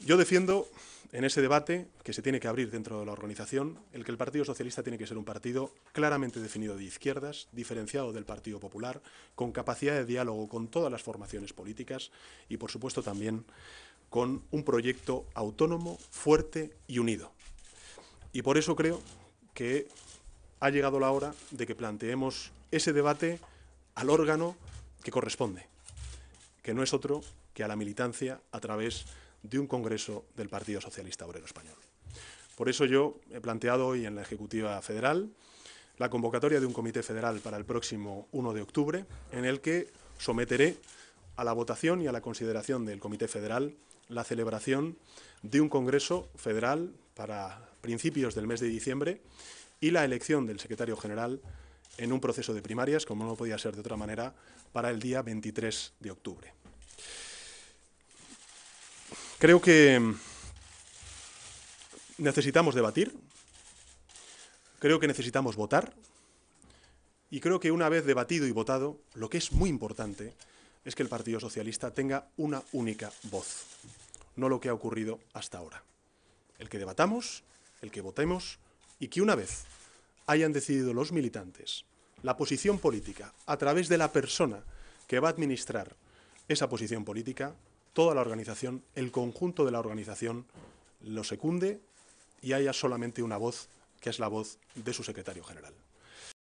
Yo defiendo en ese debate que se tiene que abrir dentro de la organización el que el Partido Socialista tiene que ser un partido claramente definido de izquierdas, diferenciado del Partido Popular, con capacidad de diálogo con todas las formaciones políticas y, por supuesto, también con un proyecto autónomo, fuerte y unido. Y por eso creo que ha llegado la hora de que planteemos ese debate al órgano que corresponde, que no es otro que a la militancia a través de de un Congreso del Partido Socialista Obrero Español. Por eso yo he planteado hoy en la Ejecutiva Federal la convocatoria de un comité federal para el próximo 1 de octubre, en el que someteré a la votación y a la consideración del Comité Federal la celebración de un Congreso Federal para principios del mes de diciembre y la elección del secretario general en un proceso de primarias, como no podía ser de otra manera, para el día 23 de octubre. Creo que mm, necesitamos debatir, creo que necesitamos votar y creo que una vez debatido y votado, lo que es muy importante es que el Partido Socialista tenga una única voz, no lo que ha ocurrido hasta ahora. El que debatamos, el que votemos y que una vez hayan decidido los militantes la posición política a través de la persona que va a administrar esa posición política, toda la organización, el conjunto de la organización lo secunde y haya solamente una voz, que es la voz de su secretario general.